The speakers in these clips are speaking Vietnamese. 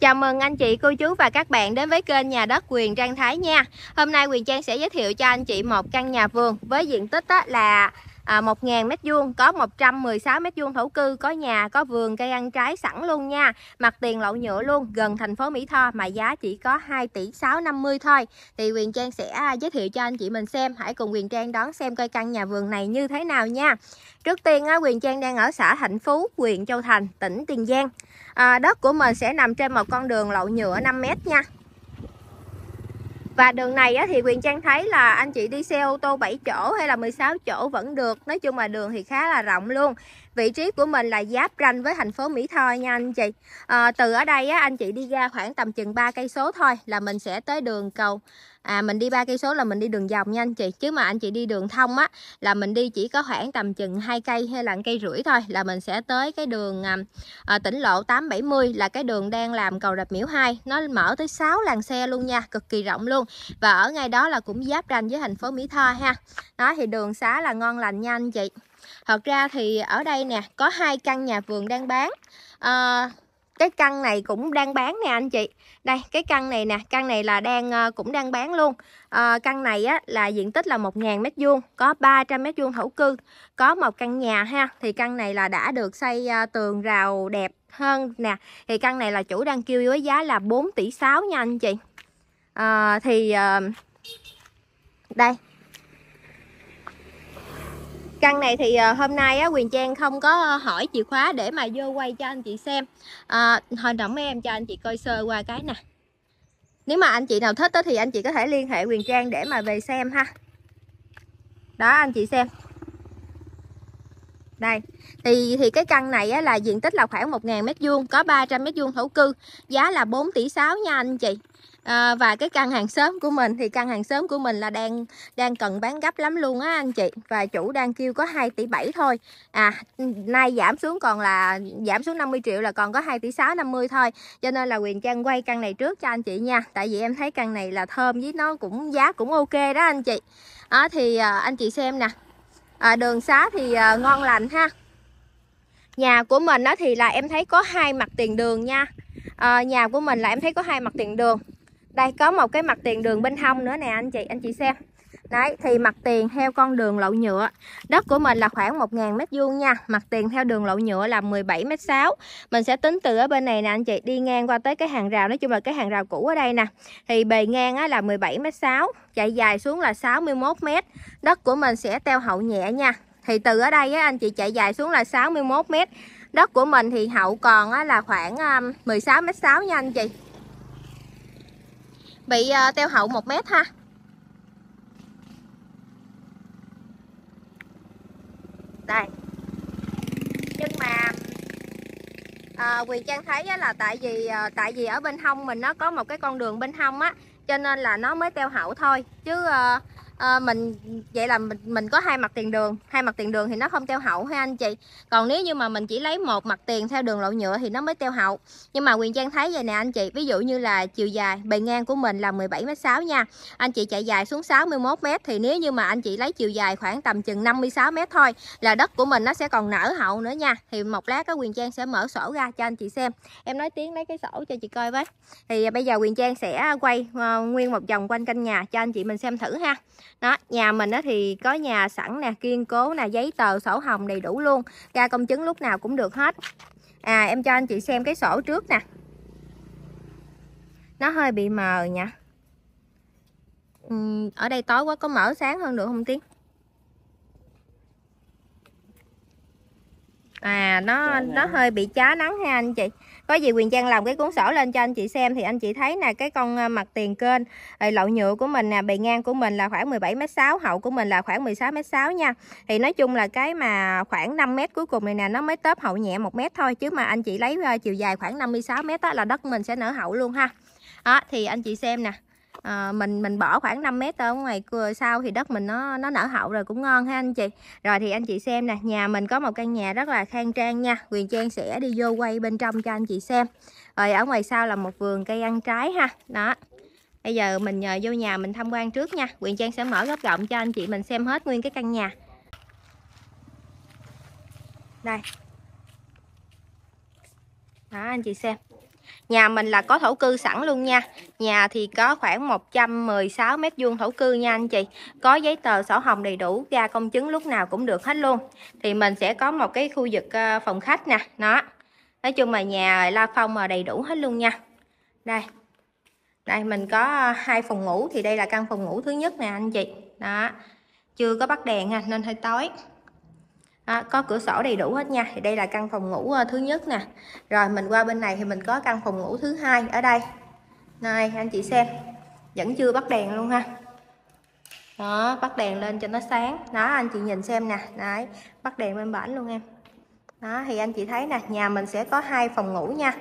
Chào mừng anh chị, cô chú và các bạn đến với kênh Nhà đất Quyền Trang Thái nha Hôm nay Quyền Trang sẽ giới thiệu cho anh chị một căn nhà vườn với diện tích là 1.000m2, à, có 116m2 thổ cư, có nhà, có vườn, cây ăn trái sẵn luôn nha Mặt tiền lậu nhựa luôn, gần thành phố Mỹ Tho mà giá chỉ có 2 tỷ 650 thôi Thì Quyền Trang sẽ à, giới thiệu cho anh chị mình xem, hãy cùng Quyền Trang đón xem coi căn nhà vườn này như thế nào nha Trước tiên, Quyền Trang đang ở xã Thạnh Phú, huyện Châu Thành, tỉnh Tiền Giang à, đất của mình sẽ nằm trên một con đường lậu nhựa 5 mét nha và đường này á, thì Quyền Trang thấy là anh chị đi xe ô tô 7 chỗ hay là 16 chỗ vẫn được Nói chung là đường thì khá là rộng luôn Vị trí của mình là giáp ranh với thành phố Mỹ Tho nha anh chị à, Từ ở đây á, anh chị đi ra khoảng tầm chừng 3 cây số thôi là mình sẽ tới đường cầu à, mình đi ba cây số là mình đi đường vòng nha anh chị chứ mà anh chị đi đường thông á là mình đi chỉ có khoảng tầm chừng hai cây hay là cây rưỡi thôi là mình sẽ tới cái đường à, à tỉnh lộ 870 là cái đường đang làm cầu rạch miễu 2 nó mở tới 6 làn xe luôn nha cực kỳ rộng luôn và ở ngay đó là cũng giáp ranh với thành phố Mỹ Tho ha đó thì đường xá là ngon lành nha anh chị thật ra thì ở đây nè có hai căn nhà vườn đang bán à, cái căn này cũng đang bán nè anh chị đây cái căn này nè căn này là đang ờ, cũng đang bán luôn à, căn này á là diện tích là 1.000 mét vuông có 300 mét vuông thổ cư có một căn nhà ha thì căn này là đã được xây ờ, tường rào đẹp hơn nè thì căn này là chủ đang kêu với giá là 4 tỷ 6 nha anh chị à, thì à, đây căn này thì ờ, hôm nay á, Quyền Trang không có ờ, hỏi chìa khóa để mà vô quay cho anh chị xem à, ờ, hồi động em cho anh chị coi sơ qua cái nè nếu mà anh chị nào thích đó, thì anh chị có thể liên hệ Quyền Trang để mà về xem ha đó anh chị xem đây thì thì cái căn này á, là diện tích là khoảng 1.000 mét vuông có 300 mét vuông thổ cư giá là 4 tỷ 6 nha anh chị à, và cái căn hàng xóm của mình thì căn hàng xóm của mình là đang đang cần bán gấp lắm luôn á anh chị và chủ đang kêu có 2 tỷ 7 thôi à nay giảm xuống còn là giảm xuống 50 triệu là còn có 2 tỷ 6 50 thôi cho nên là Quyền Trang quay căn này trước cho anh chị nha tại vì em thấy căn này là thơm với nó cũng giá cũng ok đó anh chị à, thì à, anh chị xem nè à, đường xá thì à, ngon lành ha nhà của mình đó thì là em thấy có hai mặt tiền đường nha à, nhà của mình là em thấy có hai mặt tiền đường đây có một cái mặt tiền đường bên hông nữa nè anh chị anh chị xem Đấy, thì mặt tiền theo con đường lậu nhựa Đất của mình là khoảng 1.000 mét vuông nha Mặt tiền theo đường lậu nhựa là 17 mét sáu Mình sẽ tính từ ở bên này nè anh chị Đi ngang qua tới cái hàng rào Nói chung là cái hàng rào cũ ở đây nè Thì bề ngang á, là 17 mét sáu Chạy dài xuống là 61 mét Đất của mình sẽ teo hậu nhẹ nha Thì từ ở đây á, anh chị chạy dài xuống là 61 mét Đất của mình thì hậu còn á, là khoảng 16 à, mét sáu nha anh chị bị ờ, teo hậu 1 mét ha đây nhưng mà à, Quỳ Trang thấy là tại vì à, tại vì ở bên hông mình nó có một cái con đường bên hông á cho nên là nó mới teo hậu thôi chứ à, à, mình vậy là mình mình có hai mặt tiền đường hai mặt tiền đường thì nó không teo hậu ha anh chị còn nếu như mà mình chỉ lấy một mặt tiền theo đường lộ nhựa thì nó mới teo hậu nhưng mà quyền trang thấy vậy nè anh chị ví dụ như là chiều dài bề ngang của mình là 17 m sáu nha anh chị chạy dài xuống 61 m thì nếu như mà anh chị lấy chiều dài khoảng tầm chừng 56 m thôi là đất của mình nó sẽ còn nở hậu nữa nha thì một lát có quyền trang sẽ mở sổ ra cho anh chị xem em nói tiếng lấy cái sổ cho chị coi với thì bây giờ quyền trang sẽ quay ờ, nguyên một vòng quanh căn nhà cho anh chị mình xem thử ha đó nhà mình á thì có nhà sẵn nè kiên cố nè giấy tờ sổ hồng đầy đủ luôn ra công chứng lúc nào cũng được hết à em cho anh chị xem cái sổ trước nè nó hơi bị mờ nha ừ, ở đây tối quá có mở sáng hơn được không tiếng à nó dạ vâng. nó hơi bị chá nắng ha anh chị có gì quyền trang làm cái cuốn sổ lên cho anh chị xem thì anh chị thấy nè cái con ờ, mặt tiền kênh ờ, lậu nhựa của mình nè bề ngang của mình là khoảng 17 m sáu hậu của mình là khoảng 16 m sáu nha thì nói chung là cái mà khoảng 5 m cuối cùng này nè nó mới tớp hậu nhẹ một m thôi chứ mà anh chị lấy ờ, chiều dài khoảng 56 m là đất mình sẽ nở hậu luôn ha đó, thì anh chị xem nè à, mình mình bỏ khoảng 5 mét ở ngoài sau thì đất mình nó nó nở hậu rồi cũng ngon ha anh chị rồi thì anh chị xem nè nhà mình có một căn nhà rất là khang trang nha Quyền Trang sẽ đi vô quay bên trong cho anh chị xem rồi ở ngoài sau là một vườn cây ăn trái ha đó bây giờ mình nhờ vô nhà mình tham quan trước nha Quyền Trang sẽ mở góc rộng cho anh chị mình xem hết nguyên cái căn nhà đây đó anh chị xem Nhà mình là có thổ cư sẵn luôn nha. Nhà thì có khoảng 116 mét vuông thổ cư nha anh chị. Có giấy tờ sổ hồng đầy đủ, ra công chứng lúc nào cũng được hết luôn. Thì mình sẽ có một cái khu vực ờ, phòng khách nè, nó. Nói chung là nhà La Phong mà đầy đủ hết luôn nha. Đây. Đây mình có hai phòng ngủ thì đây là căn phòng ngủ thứ nhất nè anh chị. Đó. Chưa có bắt đèn ha à, nên hơi tối à, có cửa sổ đầy đủ hết nha thì đây là căn phòng ngủ ờ, thứ nhất nè rồi mình qua bên này thì mình có căn phòng ngủ thứ hai ở đây này anh chị xem vẫn chưa bắt đèn luôn ha đó bắt đèn lên cho nó sáng đó anh chị nhìn xem nè đấy bắt đèn bên bản luôn em đó thì anh chị thấy nè nhà mình sẽ có hai phòng ngủ nha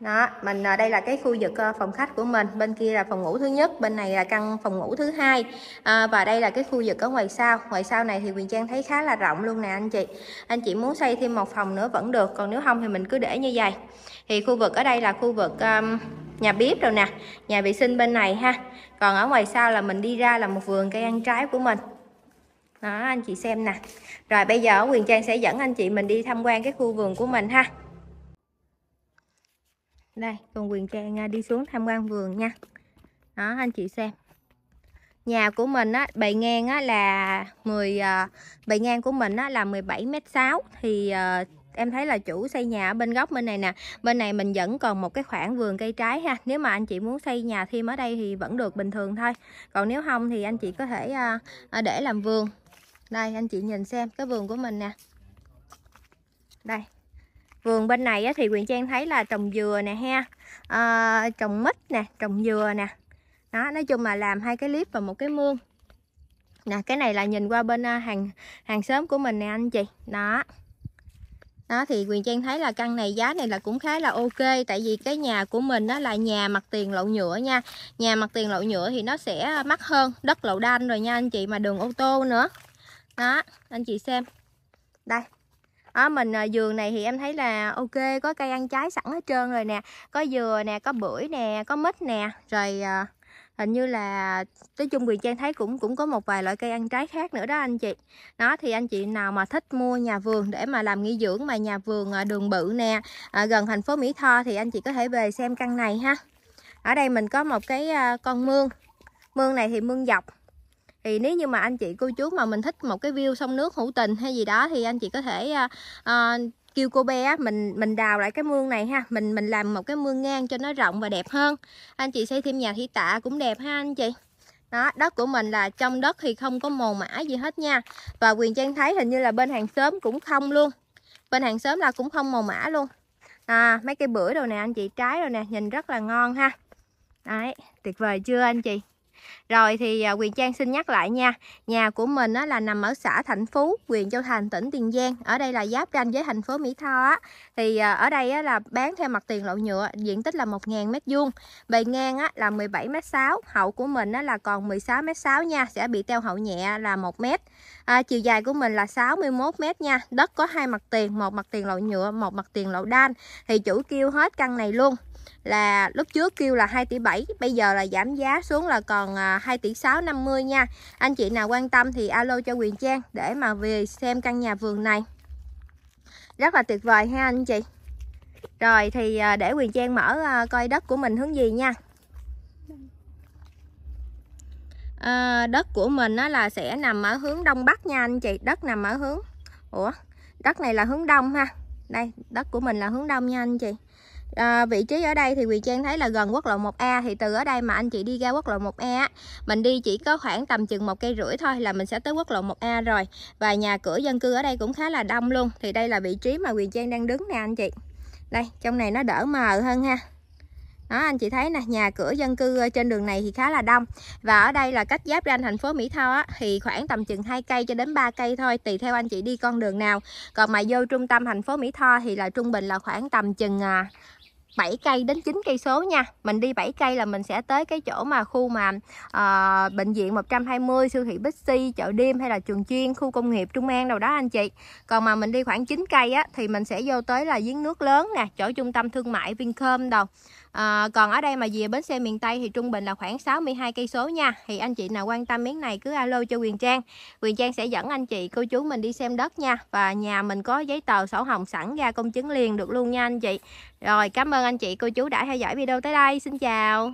đó mình à, đây là cái khu vực ờ, phòng khách của mình bên kia là phòng ngủ thứ nhất bên này là căn phòng ngủ thứ hai à, và đây là cái khu vực ở ngoài sau ngoài sau này thì Quyền Trang thấy khá là rộng luôn nè anh chị anh chị muốn xây thêm một phòng nữa vẫn được còn nếu không thì mình cứ để như vậy thì khu vực ở đây là khu vực um, nhà bếp rồi nè nhà vệ sinh bên này ha còn ở ngoài sau là mình đi ra là một vườn cây ăn trái của mình đó anh chị xem nè rồi bây giờ Quyền Trang sẽ dẫn anh chị mình đi tham quan cái khu vườn của mình ha đây còn quyền trang đi xuống tham quan vườn nha đó anh chị xem nhà của mình á bề ngang á là 10 ờ, bề ngang của mình á là 17 m 6 thì ờ, em thấy là chủ xây nhà ở bên góc bên này nè bên này mình vẫn còn một cái khoảng vườn cây trái ha nếu mà anh chị muốn xây nhà thêm ở đây thì vẫn được bình thường thôi còn nếu không thì anh chị có thể ờ, để làm vườn đây anh chị nhìn xem cái vườn của mình nè đây vườn bên này thì Quyền Trang thấy là trồng dừa nè ha à, trồng mít nè trồng dừa nè đó nói chung là làm hai cái clip và một cái mương nè cái này là nhìn qua bên ờ, hàng hàng xóm của mình nè anh chị đó đó thì Quyền Trang thấy là căn này giá này là cũng khá là ok tại vì cái nhà của mình đó là nhà mặt tiền lậu nhựa nha nhà mặt tiền lậu nhựa thì nó sẽ mắc hơn đất lậu đanh rồi nha anh chị mà đường ô tô nữa đó anh chị xem đây À, mình vườn này thì em thấy là ok có cây ăn trái sẵn hết trơn rồi nè có dừa nè có bưởi nè có mít nè rồi à, hình như là nói chung quyền trang thấy cũng cũng có một vài loại cây ăn trái khác nữa đó anh chị đó thì anh chị nào mà thích mua nhà vườn để mà làm nghỉ dưỡng mà nhà vườn à, đường bự nè à, gần thành phố mỹ tho thì anh chị có thể về xem căn này ha ở đây mình có một cái à, con mương mương này thì mương dọc thì nếu như mà anh chị cô chú mà mình thích một cái view sông nước hữu tình hay gì đó thì anh chị có thể uh, kêu cô bé mình mình đào lại cái mương này ha mình mình làm một cái mương ngang cho nó rộng và đẹp hơn anh chị xây thêm nhà thủy tạ cũng đẹp ha anh chị đó đất của mình là trong đất thì không có mồ mã gì hết nha và quyền trang thấy hình như là bên hàng xóm cũng không luôn bên hàng xóm là cũng không màu mã luôn à, mấy cây bưởi đồ nè anh chị trái rồi nè nhìn rất là ngon ha đấy tuyệt vời chưa anh chị rồi thì à, Quyền Trang xin nhắc lại nha Nhà của mình á, là nằm ở xã Thạnh Phú, huyện Châu Thành, tỉnh Tiền Giang Ở đây là giáp ranh với thành phố Mỹ Tho á Thì à, ở đây là bán theo mặt tiền lộ nhựa Diện tích là 1.000m2 Bề ngang á, là 17m6 Hậu của mình á, là còn 16m6 nha Sẽ bị teo hậu nhẹ là 1m à, Chiều dài của mình là 61m nha Đất có hai mặt tiền Một mặt tiền lộ nhựa, một mặt tiền lộ đan Thì chủ kêu hết căn này luôn là lúc trước kêu là 2 tỷ 7 bây giờ là giảm giá xuống là còn 2 à, tỷ 650 nha anh chị nào quan tâm thì alo cho Quyền Trang để mà về xem căn nhà vườn này rất là tuyệt vời ha anh chị rồi thì à, để Quyền Trang mở à, coi đất của mình hướng gì nha à, đất của mình á, là sẽ nằm ở hướng đông bắc nha anh chị đất nằm ở hướng ủa đất này là hướng đông ha đây đất của mình là hướng đông nha anh chị à, vị trí ở đây thì quyền Trang thấy là gần quốc lộ 1A thì từ ở đây mà anh chị đi ra quốc lộ 1A mình đi chỉ có khoảng tầm chừng một cây rưỡi thôi là mình sẽ tới quốc lộ 1A rồi và nhà cửa dân cư ở đây cũng khá là đông luôn thì đây là vị trí mà quyền Trang đang đứng nè anh chị đây trong này nó đỡ mờ hơn ha đó anh chị thấy nè nhà cửa dân cư trên đường này thì khá là đông và ở đây là cách giáp ranh thành phố Mỹ Tho á, thì khoảng tầm chừng hai cây cho đến 3 cây thôi tùy theo anh chị đi con đường nào còn mà vô trung tâm thành phố Mỹ Tho thì là trung bình là khoảng tầm chừng à, 7 cây đến 9 cây số nha mình đi 7 cây là mình sẽ tới cái chỗ mà khu mà à, bệnh viện 120 siêu thị Bixi chợ đêm hay là trường chuyên khu công nghiệp Trung An đâu đó anh chị còn mà mình đi khoảng 9 cây á thì mình sẽ vô tới là giếng nước lớn nè chỗ trung tâm thương mại Vincom đâu À, ờ, còn ở đây mà về bến xe miền Tây thì trung bình là khoảng 62 cây số nha. Thì anh chị nào quan tâm miếng này cứ alo cho Quyền Trang. Quyền Trang sẽ dẫn anh chị cô chú mình đi xem đất nha. Và nhà mình có giấy tờ sổ hồng sẵn ra công chứng liền được luôn nha anh chị. Rồi, cảm ơn anh chị, cô chú đã theo dõi video tới đây. Xin chào.